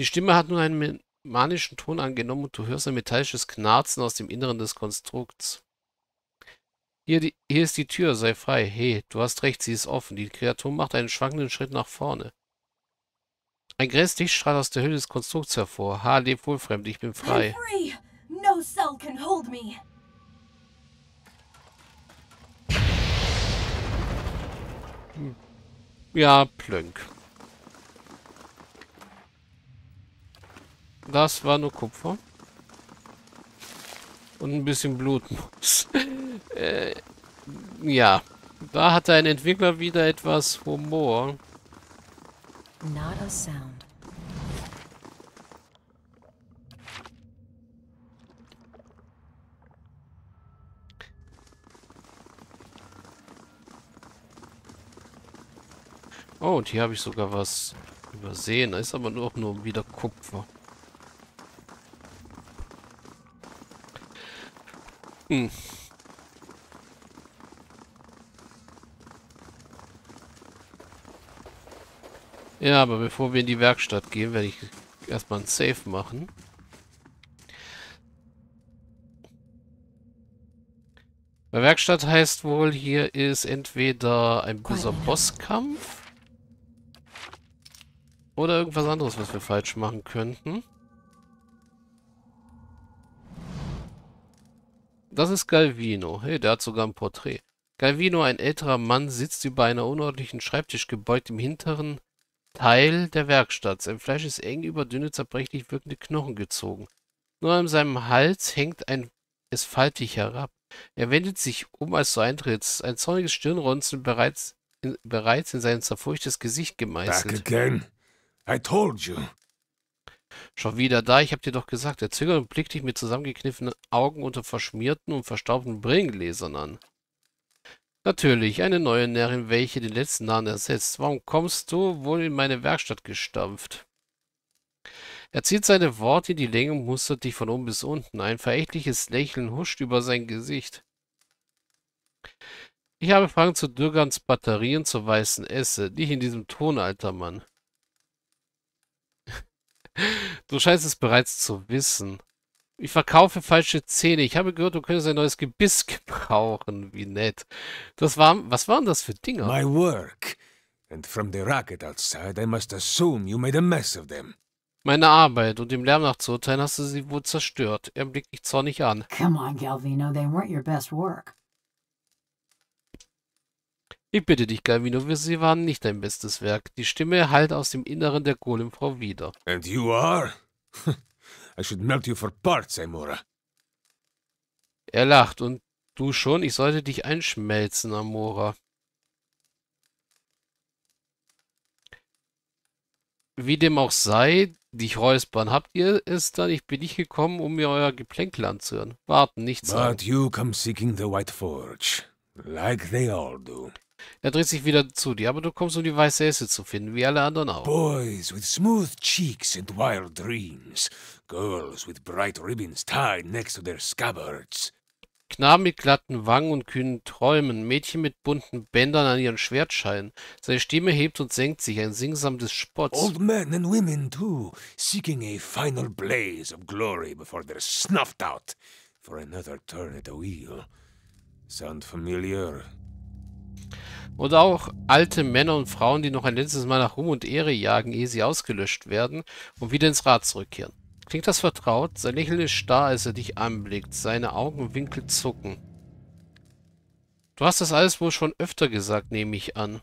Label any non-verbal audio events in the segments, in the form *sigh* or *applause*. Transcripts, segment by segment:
Die Stimme hat nun einen manischen Ton angenommen und du hörst ein metallisches Knarzen aus dem Inneren des Konstrukts. Hier, die, hier ist die Tür, sei frei. Hey, du hast recht, sie ist offen. Die Kreatur macht einen schwankenden Schritt nach vorne. Ein grelles Licht strahlt aus der Hülle des Konstrukts hervor. Ha, leb wohl, Fremd, ich bin frei. No cell can hold me. Hm. Ja, plönk. das war nur Kupfer. Und ein bisschen Blutmus. *laughs* äh, ja. Da hatte ein Entwickler wieder etwas Humor. Not a sound. Oh, und hier habe ich sogar was übersehen. Da ist aber auch nur wieder Kupfer. Schatten. Hm. Ja, aber bevor wir in die Werkstatt gehen, werde ich erstmal ein Safe machen. Bei Werkstatt heißt wohl, hier ist entweder ein böser Bosskampf oder irgendwas anderes, was wir falsch machen könnten. Das ist Galvino. Hey, der hat sogar ein Porträt. Galvino, ein älterer Mann, sitzt über einem unordentlichen Schreibtisch, gebeugt im hinteren Teil der Werkstatt. Sein Fleisch ist eng über dünne, zerbrechlich wirkende Knochen gezogen. Nur an seinem Hals hängt ein, es faltig herab. Er wendet sich um, als du eintrittst. Ein zorniges Stirnrunzeln bereits in, bereits in sein zerfurchtes Gesicht gemeißelt. Back again. I told you. Schon wieder da, ich hab dir doch gesagt. Er zögert und blickt dich mit zusammengekniffenen Augen unter verschmierten und verstaubten Brillengläsern an. Natürlich, eine neue Närrin, welche den letzten Nahen ersetzt. Warum kommst du wohl in meine Werkstatt gestampft? Er zieht seine Worte in die Länge und mustert dich von oben bis unten. Ein verächtliches Lächeln huscht über sein Gesicht. Ich habe Fragen zu Dürgans Batterien zur weißen Esse. Nicht in diesem Ton, alter Mann. Du scheinst es bereits zu wissen. Ich verkaufe falsche Zähne. Ich habe gehört, du könntest ein neues Gebiss gebrauchen. Wie nett. Das war, was waren das für Dinger? My work. And from the rocket outside, I must assume you made a mess of them. Meine Arbeit und dem Lärm nach zu urteilen, hast du sie wohl zerstört. Er blickt mich zornig an. Come on, Galvino, they weren't your best work. Ich bitte dich, Galvino, sie waren nicht dein bestes Werk. Die Stimme hallt aus dem Inneren der Golemfrau wieder. And you are? *laughs* I should melt you for parts, Amora. Eh, er lacht. Und du schon? Ich sollte dich einschmelzen, Amora. Wie dem auch sei, dich räuspern habt ihr es dann? Ich bin nicht gekommen, um mir euer Geplänkel anzuhören. Warten, nichts. But an. you come seeking the White Forge, like they all do. Er dreht sich wieder zu dir, aber du kommst, um die weiße Esse zu finden, wie alle anderen auch. Boys with smooth cheeks and wild dreams. Girls with bright ribbons tied next to their scabbards. Knaben mit glatten Wangen und kühnen Träumen, Mädchen mit bunten Bändern an ihren Schwertscheinen. Seine Stimme hebt und senkt sich, ein Singsam des Spotts. Old men and women too, seeking a final blaze of glory before they're snuffed out for another turn at the wheel. Sound familiar? Und auch alte Männer und Frauen, die noch ein letztes Mal nach Ruhm und Ehre jagen, ehe sie ausgelöscht werden und wieder ins Rad zurückkehren. Klingt das vertraut? Sein Lächeln ist starr, als er dich anblickt. Seine Augenwinkel zucken. Du hast das alles wohl schon öfter gesagt, nehme ich an.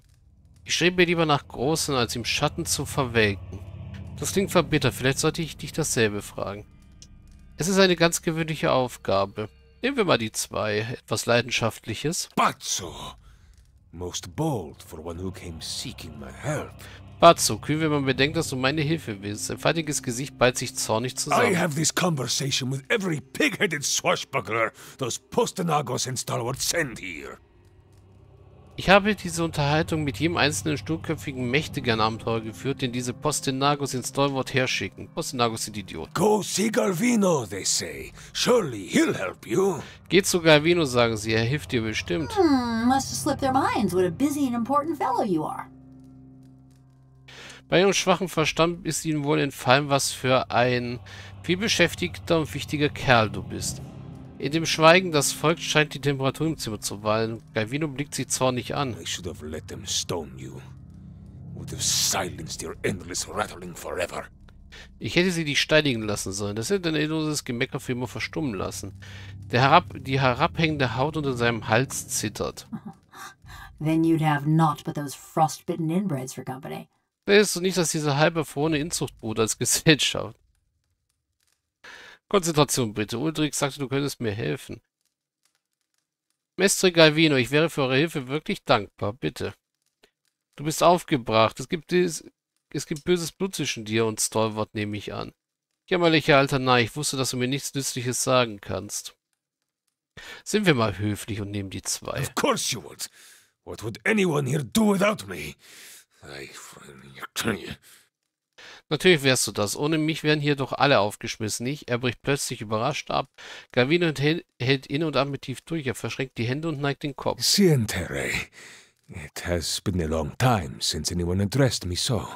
Ich strebe mir lieber nach Großen, als im Schatten zu verwelken. Das klingt verbittert, vielleicht sollte ich dich dasselbe fragen. Es ist eine ganz gewöhnliche Aufgabe. Nehmen wir mal die zwei. Etwas Leidenschaftliches. Batzo! Most bold for one who came seeking my help. Bazo, wenn man bedenkt, dass du meine Hilfe willst. Sein feindiges Gesicht ballt sich zornig zusammen. I have this conversation with every pig-headed swashbuckler those Postenagos and Stalwarts send here. Ich habe diese Unterhaltung mit jedem einzelnen sturköpfigen mächtigen Abenteuer geführt, den diese Postenagos ins Stalwart herschicken. Postenagos sind Idioten. Go see Galvino, they say. Surely he'll help you. Geht zu Galvino, sagen sie. Er hilft dir bestimmt. Hmm, must have slipped their minds. What a busy and important fellow you are. Bei ihrem schwachen Verstand ist ihnen wohl entfallen, was für ein vielbeschäftigter und wichtiger Kerl du bist. In dem Schweigen, das folgt, scheint die Temperatur im Zimmer zu wallen. Galvino blickt sie zornig an. I should have let them stone you. Would have silenced your endless rattling forever. Ich hätte sie nicht steinigen lassen sollen. Das hätte ein endloses Gemecker für immer verstummen lassen. Herab, die herabhängende Haut unter seinem Hals zittert. *laughs* Then you'd have naught but those frostbitten inbreds for company. Weißt du nicht, dass diese halbe verfrorene Inzuchtbrut als Gesellschaft Konzentration bitte. Ulrich sagte, du könntest mir helfen. Mestre Galvino, ich wäre für eure Hilfe wirklich dankbar. Bitte. Du bist aufgebracht. Es gibt, es, es gibt böses Blut zwischen dir und Stolwart, nehme ich an. Jämmerlicher alter Nein, ich wusste, dass du mir nichts Nützliches sagen kannst. Sind wir mal höflich und nehmen die zwei. Of course you would. What would anyone here do without me? I, I I... I... I Natürlich wärst du das. Ohne mich wären hier doch alle aufgeschmissen. Ich, er bricht plötzlich überrascht ab. Gavino hält in und an mit tief durch. Er verschränkt die Hände und neigt den Kopf. Sientere. It has been a long time since anyone addressed me so.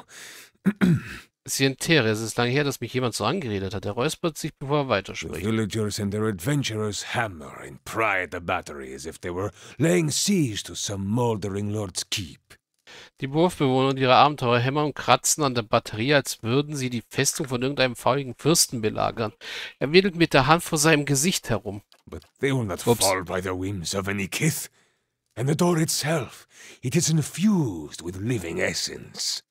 Sientere, es ist lange her, dass mich jemand so angeredet hat. Er räuspert sich, bevor er weiterspricht. The villagers and their adventurers hammer and pry at the battery as if they were laying siege to some moldering lord's keep. Die Wurfbewohner und ihre Abenteurer hämmern und kratzen an der Batterie, als würden sie die Festung von irgendeinem fauligen Fürsten belagern. Er wedelt mit der Hand vor seinem Gesicht herum. But they will not Ups. fall by the whims of any kith. And the door itself, it is infused with living essence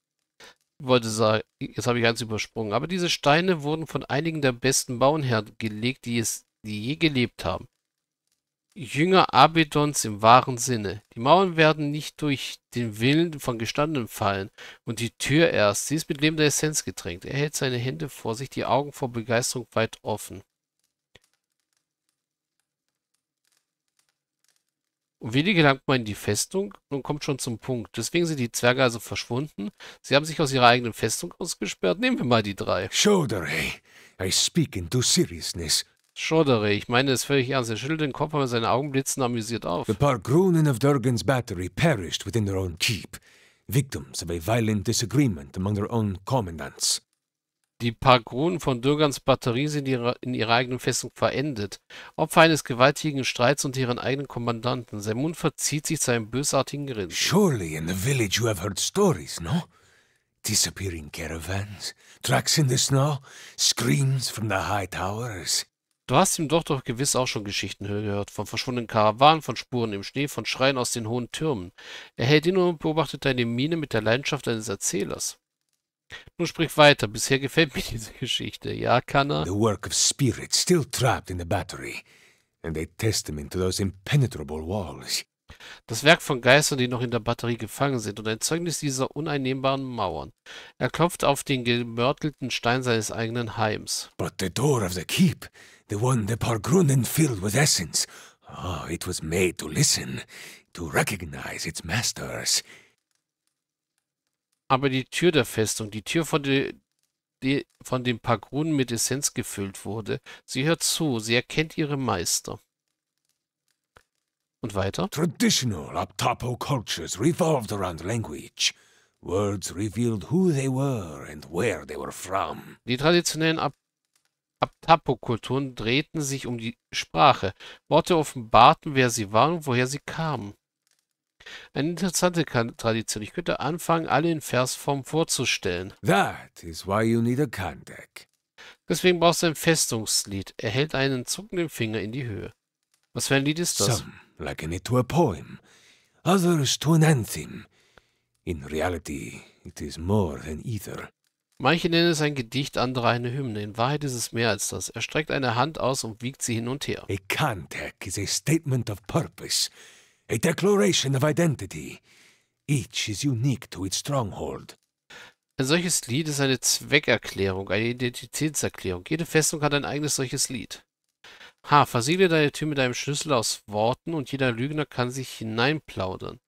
wollte sagen, jetzt habe ich eins übersprungen, aber diese Steine wurden von einigen der besten Bauernherren gelegt, die es, die je gelebt haben. Jünger Abedons im wahren Sinne. Die Mauern werden nicht durch den Willen von Gestandenen fallen und die Tür erst. Sie ist mit lebender Essenz getränkt. Er hält seine Hände vor sich, die Augen vor Begeisterung weit offen. Und wenig gelangt man in die Festung Nun kommt schon zum Punkt. Deswegen sind die Zwerge also verschwunden. Sie haben sich aus ihrer eigenen Festung ausgesperrt. Nehmen wir mal die drei. Shoulder, I speak into seriousness. Schordere, ich meine es völlig ernst. Er schüttelt den Kopf, aber seine Augen blitzen amüsiert auf. The Pargrunen of Durgan's battery perished within their own keep, victims of a violent disagreement among their own commandants. Die Pargrunen von Durgans Batterie sind in ihrer eigenen Festung verendet, Opfer eines gewaltigen Streits unter ihren eigenen Kommandanten. Sein Mund verzieht sich zu einem bösartigen Grinsen. Surely in the village you have heard stories, no? Disappearing caravans, tracks in the snow, screams from the high towers. Du hast ihm doch doch gewiss auch schon Geschichten gehört, von verschwundenen Karawanen, von Spuren im Schnee, von Schreien aus den hohen Türmen. Er hält ihn und beobachtet deine Miene mit der Leidenschaft eines Erzählers. Nun sprich weiter, bisher gefällt mir *laughs* diese Geschichte. Ja, kann er? The work of spirits still trapped in the battery, and a testament to those impenetrable walls. Das Werk von Geistern, die noch in der Batterie gefangen sind und ein Zeugnis dieser uneinnehmbaren Mauern. Er klopft auf den gemörtelten Stein seines eigenen Heims. But the door of the keep, the one the Pargrunen filled with essence, oh, it was made to listen, to recognize its masters. Aber die Tür der Festung, die Tür von der die von dem Pagrun mit Essenz gefüllt wurde. Sie hört zu, sie erkennt ihre Meister. Und weiter? Traditional Aptapo cultures revolved around language. Words revealed who they were and where they were from. Die traditionellen Ab Aptapo-Kulturen drehten sich um die Sprache. Worte offenbarten, wer sie waren und woher sie kamen. Eine interessante Tradition. Ich könnte anfangen, alle in Versform vorzustellen. That is why you need a Kandak. Deswegen brauchst du ein Festungslied. Er hält einen zuckenden Finger in die Höhe. Was für ein Lied ist das? Some liken it to a poem, others also to an anthem. In reality, it is more than either. Manche nennen es ein Gedicht, andere eine Hymne. In Wahrheit ist es mehr als das. Er streckt eine Hand aus und wiegt sie hin und her. A cantac is a statement of purpose, a declaration of identity. Each is unique to its stronghold. Ein solches Lied ist eine Zweckerklärung, eine Identitätserklärung. Jede Festung hat ein eigenes solches Lied. Ha, Versiegle deine Tür mit einem Schlüssel aus Worten und jeder Lügner kann sich hineinplaudern.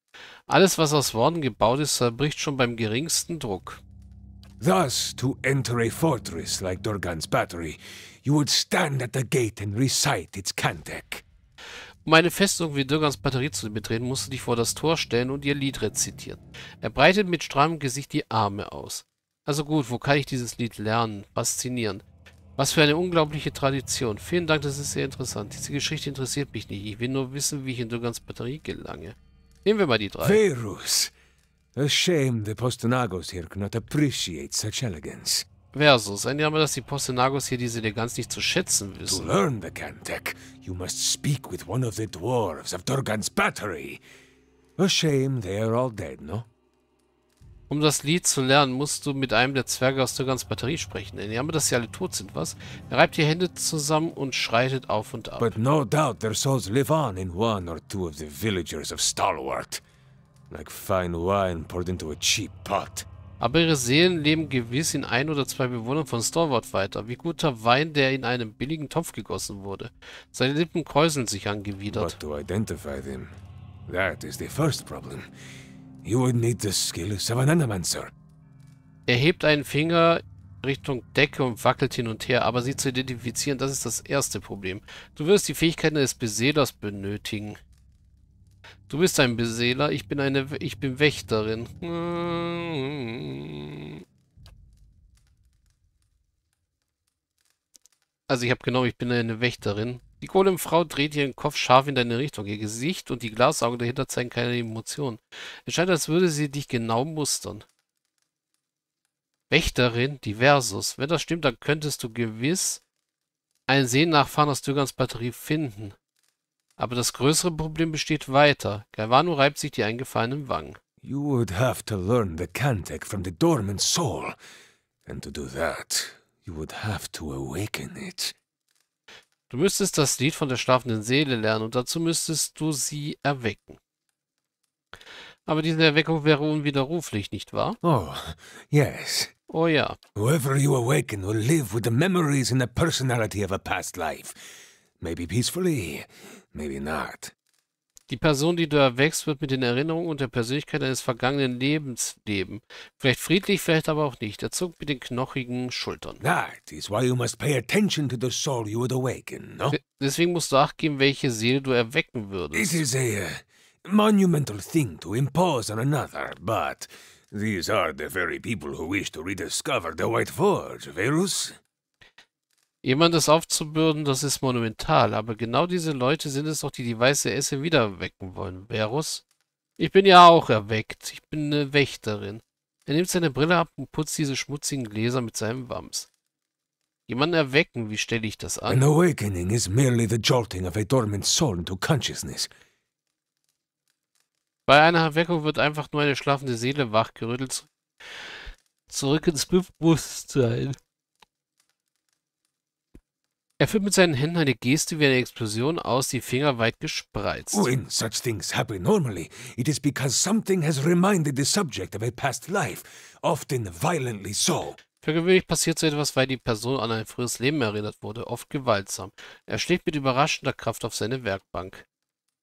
Alles, was aus Worten gebaut ist, zerbricht schon beim geringsten Druck. Thus, to enter a fortress like Dorgan's battery, you would stand at the gate and recite its cantek. Um eine Festung wie Dürgans Batterie zu betreten, musst du dich vor das Tor stellen und ihr Lied rezitieren. Er breitet mit strahlem Gesicht die Arme aus. Also gut, wo kann ich dieses Lied lernen? Faszinierend. Was für eine unglaubliche Tradition. Vielen Dank, das ist sehr interessant. Diese Geschichte interessiert mich nicht. Ich will nur wissen, wie ich in Dugans Batterie gelange. Nehmen wir mal die drei. Verus. A shame the Postenagos here cannot appreciate such elegance. Versus. Ein Jammer, dass die Postenagos hier diese Eleganz nicht zu schätzen wissen. To learn the Cantek, you must speak with one of the dwarves of Durgans Battery. A shame they are all dead, no? Um das Lied zu lernen, musst du mit einem der Zwerge aus der ganzen Batterie sprechen. Denn die haben dass sie alle tot sind, was? Er reibt die Hände zusammen und schreitet auf und ab. But no doubt their souls live on in one or two of the villagers of Stalwart. Like fine wine poured into a cheap pot. Aber ihre Seelen leben gewiss in ein oder zwei Bewohnern von Stalwart weiter, wie guter Wein, der in einem billigen Topf gegossen wurde. Seine Lippen kräuseln sich angewidert. But to identify them, that is the first problem. You would need the skills of an Enderman, sir. Er hebt einen Finger Richtung Decke und wackelt hin und her, aber sie zu identifizieren, das ist das erste Problem. Du wirst die Fähigkeiten des Beseelers benötigen. Du bist ein Beseeler, ich bin eine, ich bin Wächterin. Also ich habe genau, ich bin eine Wächterin. Die Golem-Frau dreht ihren Kopf scharf in deine Richtung. Ihr Gesicht und die Glasaugen dahinter zeigen keine Emotionen. Es scheint, als würde sie dich genau mustern. Wächterin, die Versus. Wenn das stimmt, dann könntest du gewiss ein Sehen nachfahren Fanas Dürgans Batterie finden. Aber das größere Problem besteht weiter. Galvano reibt sich die eingefallenen Wangen. You would have to learn the Kantek from the dormant soul. And to do that, You would have to awaken it. Du müsstest das Lied von der schlafenden Seele lernen und dazu müsstest du sie erwecken. Aber diese Erweckung wäre unwiderruflich, nicht wahr? Oh, yes. Oh ja. Whoever you awaken will live with the memories and the personality of a past life. Maybe peacefully, maybe not. Die Person, die du erwächst, wird mit den Erinnerungen und der Persönlichkeit deines vergangenen Lebens leben. Vielleicht friedlich, vielleicht aber auch nicht. Er zuckt mit den knochigen Schultern. That is why you must pay attention to the soul you would awaken, no? Deswegen musst du Acht welche Seele du erwecken würdest. It is a uh, monumental thing to impose on another, but these are the very people who wish to rediscover the White Forge, Verus. Jemand das aufzubürden, das ist monumental, aber genau diese Leute sind es doch, die die weiße Esse wieder erwecken wollen. Verus? Ich bin ja auch erweckt. Ich bin eine Wächterin. Er nimmt seine Brille ab und putzt diese schmutzigen Gläser mit seinem Wams. Jemanden erwecken, wie stelle ich das an? An awakening is merely the jolting of a dormant soul into consciousness. Bei einer Erweckung wird einfach nur eine schlafende Seele wachgerüttelt zurück ins Bewusstsein. Er führt mit seinen Händen eine Geste wie eine Explosion aus, die Finger weit gespreizt. When oh, such things happen normally, it is because something has reminded the subject of a past life, often violently so. Für gewöhnlich passiert so etwas, weil die Person an ein frühes Leben erinnert wurde, oft gewaltsam. Er schlägt mit überraschender Kraft auf seine Werkbank.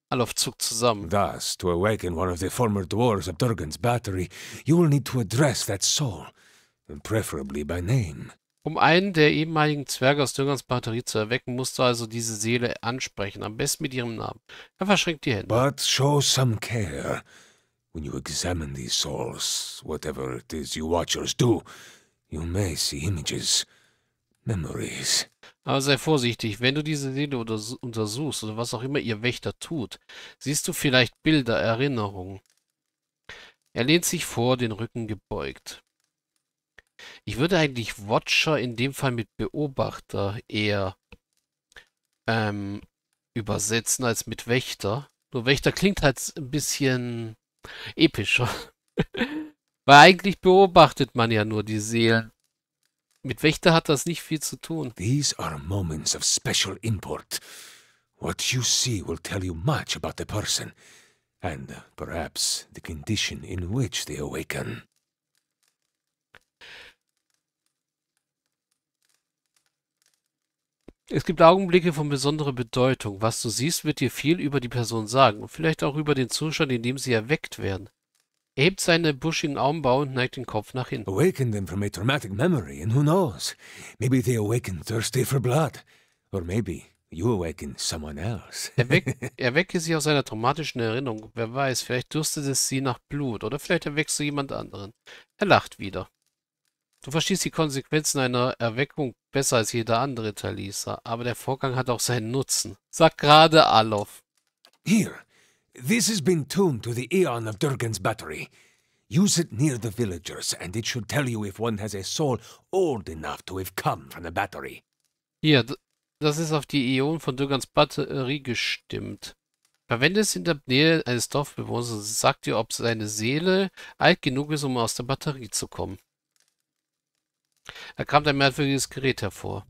Alof zuckt zusammen. Thus, to awaken one of the former dwarves of Durgan's battery, you will need to address that soul, and preferably by name. Um einen der ehemaligen Zwerge aus Dürgans Batterie zu erwecken, musst du also diese Seele ansprechen, am besten mit ihrem Namen. Er verschränkt die Hände. But show some care. When you examine these souls, whatever it is you watchers do, you may see images, memories. Aber sei vorsichtig, wenn du diese Seele untersuchst oder was auch immer ihr Wächter tut, siehst du vielleicht Bilder, Erinnerungen. Er lehnt sich vor, den Rücken gebeugt. Ich würde eigentlich Watcher in dem Fall mit Beobachter eher ähm, übersetzen als mit Wächter. Nur Wächter klingt halt ein bisschen epischer. *laughs* Weil eigentlich beobachtet man ja nur die Seelen. Mit Wächter hat das nicht viel zu tun. These are moments of special import. What you see will tell you much about the person and uh, perhaps the condition in which they awaken. Es gibt Augenblicke von besonderer Bedeutung. Was du siehst, wird dir viel über die Person sagen und vielleicht auch über den Zustand, in dem sie erweckt werden. Er hebt seine buschigen Augenbrauen und neigt den Kopf nach hinten. Awaken them from a traumatic memory, and who knows? Maybe they awaken thirsty for blood. Or maybe you awaken someone else. Erweck, *laughs* erwecke sie aus einer traumatischen Erinnerung. Wer weiß, vielleicht dürstet es sie nach Blut oder vielleicht erweckst du jemand anderen. Er lacht wieder. Du verstehst die Konsequenzen einer Erweckung besser als jeder andere, Talisa, aber der Vorgang hat auch seinen Nutzen, Sag gerade Alof. Here, this has been tuned to the Aeon of Durgan's battery. Use it near the villagers, and it should tell you if one has a soul old enough to have come from the battery. Hier, das ist auf die Ion von Durgans Batterie gestimmt. Verwende es in der Nähe eines Dorfbewohners und sagt dir, ob seine Seele alt genug ist, um aus der Batterie zu kommen. Da kam ein merkwürdiges Gerät hervor.